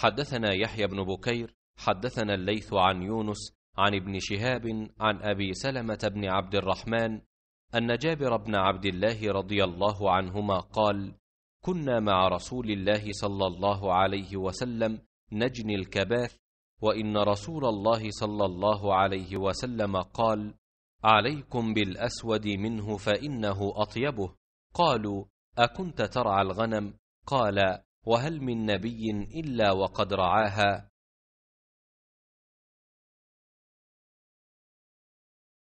حدثنا يحيى بن بكير حدثنا الليث عن يونس عن ابن شهاب عن ابي سلمه بن عبد الرحمن ان جابر بن عبد الله رضي الله عنهما قال كنا مع رسول الله صلى الله عليه وسلم نجني الكباث وان رسول الله صلى الله عليه وسلم قال عليكم بالاسود منه فانه اطيبه قالوا اكنت ترعى الغنم قال وهل من نبي الا وقد رعاها